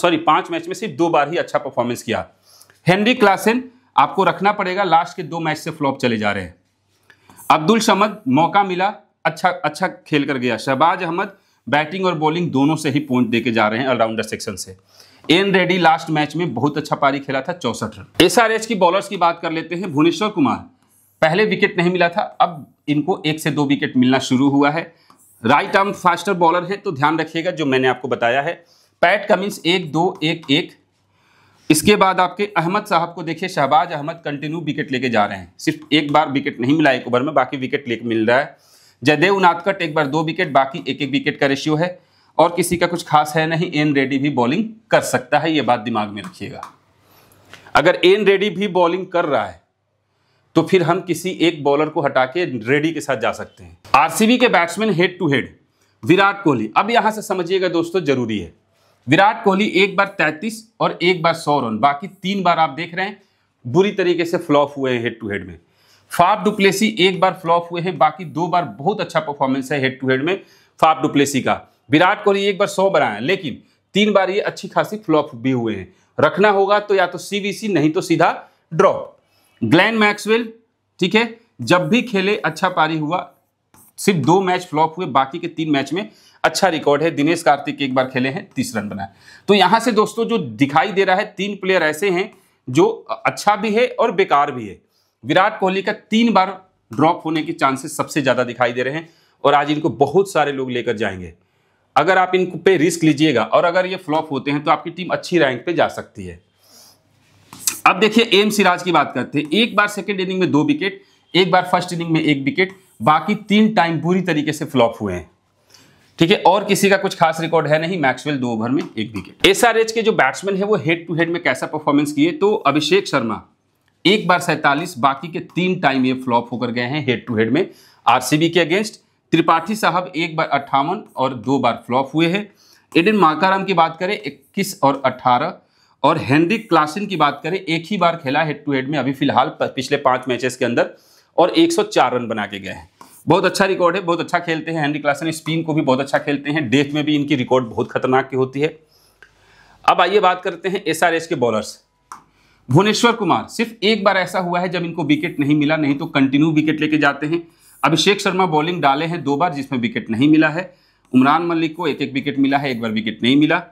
सॉरी पाँच मैच में सिर्फ दो बार ही अच्छा परफॉर्मेंस किया हेनरी क्लासेन आपको रखना पड़ेगा लास्ट के दो मैच से फ्लॉप चले जा रहे हैं अब्दुल शमद मौका मिला अच्छा अच्छा खेल कर गया शहबाज अहमद बैटिंग और बॉलिंग दोनों से ही पॉइंट देके जा रहे हैं ऑलराउंडर सेक्शन से एन रेडी लास्ट मैच में बहुत अच्छा पारी खेला था चौसठ रन एस की बॉलर्स की बात कर लेते हैं भुवनेश्वर कुमार पहले विकेट नहीं मिला था अब इनको एक से दो विकेट मिलना शुरू हुआ है राइट आर्म फास्टर बॉलर है तो ध्यान रखिएगा जो मैंने आपको बताया है पैट कमिंस एक दो एक एक इसके बाद आपके अहमद साहब को देखिए शहबाज अहमद कंटिन्यू विकेट लेके जा रहे हैं सिर्फ एक बार विकेट नहीं मिला एक ओवर में बाकी विकेट लेके मिल रहा है जयदेव नाथकट एक बार दो विकेट बाकी एक एक विकेट का रेशियो है और किसी का कुछ खास है नहीं एन रेडी भी बॉलिंग कर सकता है ये बात दिमाग में रखिएगा अगर एन रेडी भी बॉलिंग कर रहा है तो फिर हम किसी एक बॉलर को हटा के रेडी के साथ जा सकते हैं आरसीबी के batsman head to head Virat Kohli अब यहाँ से समझिएगा दोस्तों जरूरी है विराट कोहली एक बार 33 और एक बार 100 रन बाकी तीन बार आप देख रहे हैं बुरी तरीके से फ्लॉप हुए हैं हेड टू हेड में फाफ डुप्लेसी एक बार फ्लॉप हुए हैं बाकी दो बार बहुत अच्छा परफॉर्मेंस है हेड टू हेड में फाफ डुप्लेसी का विराट कोहली एक बार सौ बनाए लेकिन तीन बार ये अच्छी खासी फ्लॉप भी हुए हैं रखना होगा तो या तो सी नहीं तो सीधा ड्रॉप ग्लैन मैक्सवेल ठीक है जब भी खेले अच्छा पारी हुआ सिर्फ दो मैच फ्लॉप हुए बाकी के तीन मैच में अच्छा रिकॉर्ड है दिनेश कार्तिक एक बार खेले हैं तीस रन बनाए तो यहां से दोस्तों जो दिखाई दे रहा है तीन प्लेयर ऐसे हैं जो अच्छा भी है और बेकार भी है विराट कोहली का तीन बार ड्रॉप होने के चांसेस सबसे ज़्यादा दिखाई दे रहे हैं और आज इनको बहुत सारे लोग लेकर जाएंगे अगर आप इन पे रिस्क लीजिएगा और अगर ये फ्लॉप होते हैं तो आपकी टीम अच्छी रैंक पे जा सकती है अब देखिए एम सिराज की बात करते हैं एक बार सेकेंड इनिंग में दो विकेट एक बार फर्स्ट इनिंग में एक विकेट बाकी तीन टाइम पूरी तरीके से फ्लॉप हुए हैं ठीक है और किसी का कुछ खास रिकॉर्ड है नहीं मैक्सवेल दो ओवर में एक विकेट एसआरएच के जो बैट्समैन है वो हेड टू हेड में कैसा परफॉर्मेंस किए तो अभिषेक शर्मा एक बार सैतालीस बाकी के तीन टाइम ये फ्लॉप होकर गए हैं हेड टू हेड में आरसीबी के अगेंस्ट त्रिपाठी साहब एक बार अट्ठावन और दो बार फ्लॉप हुए हैं एडिन माकाराम की बात करें इक्कीस और अट्ठारह और हेनरिक क्लासिन की बात करें एक ही बार खेला हेड टू हेड में अभी फिलहाल पिछले पांच मैचेस के अंदर और 104 रन बना के गए हैं बहुत अच्छा रिकॉर्ड है बहुत अच्छा खेलते हैं हेनरी क्लासन स्पिन को भी बहुत अच्छा खेलते हैं डेथ में भी इनकी रिकॉर्ड बहुत खतरनाक की होती है अब आइए बात करते हैं एस के बॉलर्स भुवनेश्वर कुमार सिर्फ एक बार ऐसा हुआ है जब इनको विकेट नहीं मिला नहीं तो कंटिन्यू विकेट लेके जाते हैं अभिषेक शर्मा बॉलिंग डाले हैं दो बार जिसमें विकेट नहीं मिला है उमरान मलिक को एक एक विकेट मिला है एक बार विकेट नहीं मिला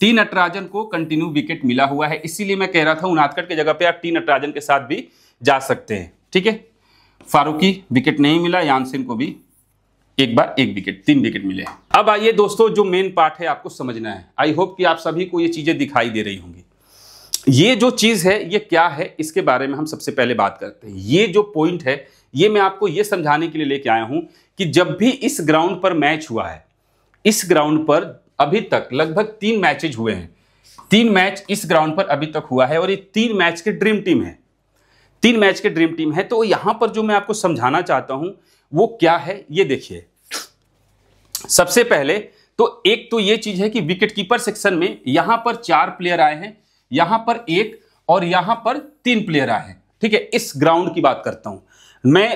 टी नटराजन को कंटिन्यू विकेट मिला हुआ है इसीलिए मैं कह रहा था उनादकट के जगह पे आप टी नटराजन के साथ भी जा सकते हैं ठीक है फारूकी विकेट नहीं मिला यानसेन को भी एक बार एक विकेट तीन विकेट मिले हैं अब आइए दोस्तों जो मेन पार्ट है आपको समझना है आई होप कि आप सभी को ये चीज़ें दिखाई दे रही होंगी ये जो चीज़ है ये क्या है इसके बारे में हम सबसे पहले बात करते हैं ये जो पॉइंट है ये मैं आपको ये समझाने के लिए लेके आया हूं कि जब भी इस ग्राउंड पर मैच हुआ है इस ग्राउंड पर अभी तक लगभग तीन मैचेज हुए हैं तीन मैच इस ग्राउंड पर अभी तक हुआ है और ये तीन मैच के ड्रीम टीम है तीन मैच के ड्रीम टीम है तो यहां पर जो मैं आपको समझाना चाहता हूं वो क्या है ये देखिए सबसे पहले तो एक तो ये चीज है कि विकेटकीपर सेक्शन में यहां पर चार प्लेयर आए हैं यहां पर एक और यहां पर तीन प्लेयर आए हैं ठीक है इस ग्राउंड की बात करता हूं मैं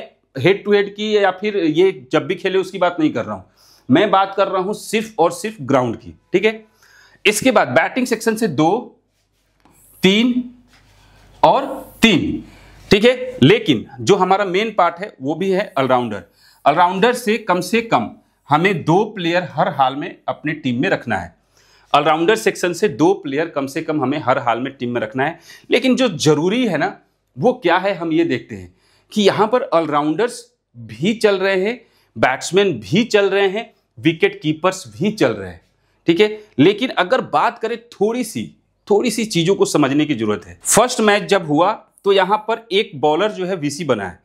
हेड टू हेड की या फिर ये जब भी खेले उसकी बात नहीं कर रहा हूं मैं बात कर रहा हूं सिर्फ और सिर्फ ग्राउंड की ठीक है इसके बाद बैटिंग सेक्शन से दो तीन और तीन ठीक है लेकिन जो हमारा मेन पार्ट है वो भी है ऑलराउंडर ऑलराउंडर से कम से कम हमें दो प्लेयर हर हाल में अपने टीम में रखना है ऑलराउंडर सेक्शन से दो प्लेयर कम से कम हमें हर हाल में टीम में रखना है लेकिन जो जरूरी है ना वो क्या है हम ये देखते हैं कि यहां पर ऑलराउंडर्स भी चल रहे हैं बैट्समैन भी चल रहे हैं विकेट कीपर्स भी चल रहे हैं ठीक है लेकिन अगर बात करें थोड़ी सी थोड़ी सी चीज़ों को समझने की ज़रूरत है फर्स्ट मैच जब हुआ तो यहां पर एक बॉलर जो है वीसी बना है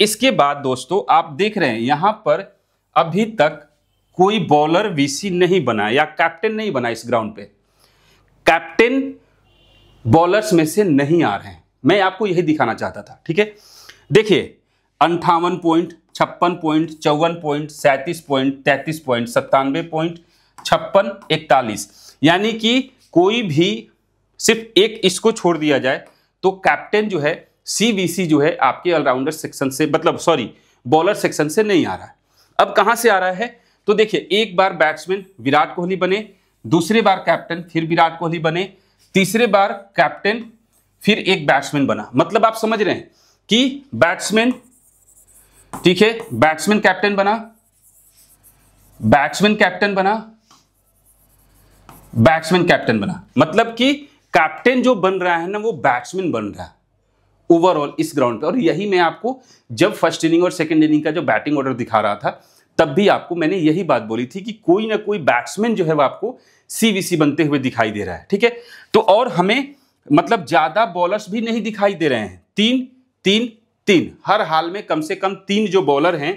इसके बाद दोस्तों आप देख रहे हैं यहां पर अभी तक कोई बॉलर वीसी नहीं बना या कैप्टन नहीं बना इस ग्राउंड पे कैप्टन बॉलर्स में से नहीं आ रहे हैं मैं आपको यही दिखाना चाहता था ठीक है देखिए अंठावन पॉइंट छप्पन पॉइंट चौवन पॉइंट सैंतीस पॉइंट तैंतीस पॉइंट सत्तानवे पॉइंट छप्पन इकतालीस यानी कि कोई भी सिर्फ एक इसको छोड़ दिया जाए तो कैप्टन जो है सीबीसी जो है आपके ऑलराउंडर सेक्शन से मतलब सॉरी बॉलर सेक्शन से नहीं आ रहा है अब कहाँ से आ रहा है तो देखिए एक बार बैट्समैन विराट कोहली बने दूसरे बार कैप्टन फिर विराट कोहली बने तीसरे बार कैप्टन फिर एक बैट्समैन बना मतलब आप समझ रहे हैं कि बैट्समैन ठीक है बैट्समैन कैप्टन बना बैट्समैन कैप्टन बना बैट्समैन कैप्टन बना मतलब कि कैप्टन जो बन रहा है ना वो बैट्समैन बन रहा है ओवरऑल इस ग्राउंड पे और यही मैं आपको जब फर्स्ट इनिंग और सेकेंड इनिंग का जो बैटिंग ऑर्डर दिखा रहा था तब भी आपको मैंने यही बात बोली थी कि कोई ना कोई बैट्समैन जो है वो आपको सीवीसी बनते हुए दिखाई दे रहा है ठीक है तो और हमें मतलब ज़्यादा बॉलर्स भी नहीं दिखाई दे रहे हैं तीन तीन तीन हर हाल में कम से कम तीन जो बॉलर हैं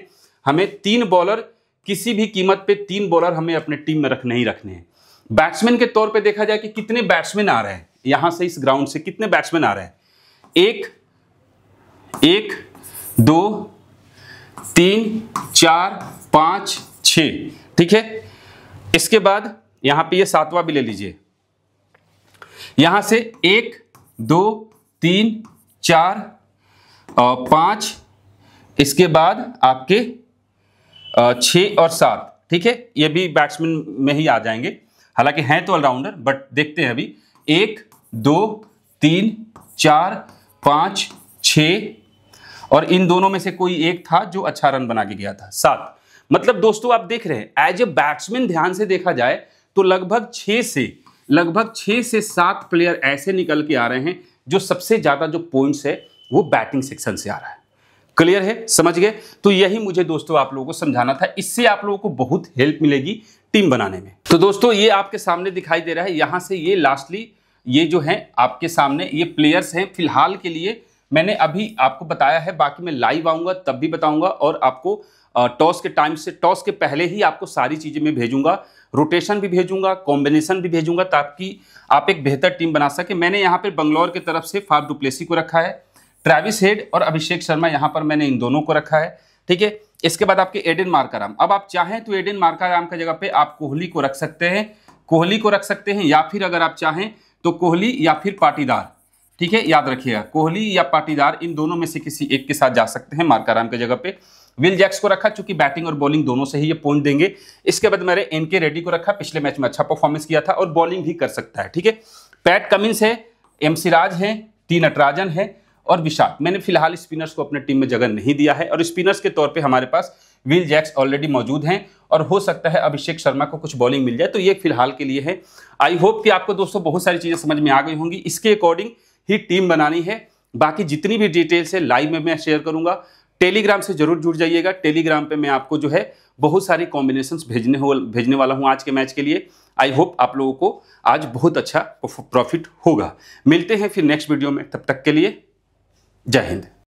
हमें तीन बॉलर किसी भी कीमत पे तीन बॉलर हमें अपने टीम में रखने ही रखने हैं बैट्समैन के तौर पे देखा जाए कि कितने बैट्समैन आ रहे हैं यहां से इस ग्राउंड से कितने बैट्समैन आ रहे हैं एक एक दो तीन चार पांच छ ठीक है इसके बाद यहां पे ये सातवां भी ले लीजिए यहां से एक दो तीन चार और पांच इसके बाद आपके छ और सात ठीक है ये भी बैट्समैन में ही आ जाएंगे हालांकि हैं तो ऑलराउंडर बट देखते हैं अभी एक दो तीन चार पांच छ और इन दोनों में से कोई एक था जो अच्छा रन बना के गया था सात मतलब दोस्तों आप देख रहे हैं एज ए बैट्समैन ध्यान से देखा जाए तो लगभग छ से लगभग छ से सात प्लेयर ऐसे निकल के आ रहे हैं जो सबसे ज़्यादा जो पॉइंट्स है वो बैटिंग सेक्शन से आ रहा है क्लियर है समझ गए तो यही मुझे दोस्तों आप लोगों को समझाना था इससे आप लोगों को बहुत हेल्प मिलेगी टीम बनाने में तो दोस्तों ये आपके सामने दिखाई दे रहा है यहाँ से ये लास्टली ये जो है आपके सामने ये प्लेयर्स हैं फिलहाल के लिए मैंने अभी आपको बताया है बाकी मैं लाइव आऊँगा तब भी बताऊँगा और आपको टॉस के टाइम से टॉस के पहले ही आपको सारी चीज़ें मैं भेजूंगा रोटेशन भी भेजूंगा कॉम्बिनेशन भी भेजूंगा ताकि आप एक बेहतर टीम बना सके मैंने यहाँ पर बंगलौर की तरफ से फाफ डुप्लेसी को रखा है ट्रेविस हेड और अभिषेक शर्मा यहां पर मैंने इन दोनों को रखा है ठीक है इसके बाद आपके एडिन मार्काराम अब आप चाहें तो एडिन मार्काराम का जगह पे आप कोहली को रख सकते हैं कोहली को रख सकते हैं या फिर अगर आप चाहें तो कोहली या फिर पाटीदार ठीक है याद रखिएगा कोहली या पाटीदार इन दोनों में से किसी एक के साथ जा सकते हैं मार्काराम के जगह पे विल जैक्स को रखा चूंकि बैटिंग और बॉलिंग दोनों से ही ये पॉइंट देंगे इसके बाद मैंने एन के रेड्डी को रखा पिछले मैच में अच्छा परफॉर्मेंस किया था और बॉलिंग भी कर सकता है ठीक है पैट कमिंस है एम सिराज है तीन नटराजन है और विशाल मैंने फिलहाल स्पिनर्स को अपने टीम में जगह नहीं दिया है और स्पिनर्स के तौर पे हमारे पास विल जैक्स ऑलरेडी मौजूद हैं और हो सकता है अभिषेक शर्मा को कुछ बॉलिंग मिल जाए तो ये फिलहाल के लिए है आई होप कि आपको दोस्तों बहुत सारी चीज़ें समझ में आ गई होंगी इसके अकॉर्डिंग ही टीम बनानी है बाकी जितनी भी डिटेल्स है लाइव में मैं शेयर करूंगा टेलीग्राम से जरूर जुड़ जाइएगा टेलीग्राम पर मैं आपको जो है बहुत सारी कॉम्बिनेशन भेजने भेजने वाला हूँ आज के मैच के लिए आई होप आप लोगों को आज बहुत अच्छा प्रॉफिट होगा मिलते हैं फिर नेक्स्ट वीडियो में तब तक के लिए जय हिंद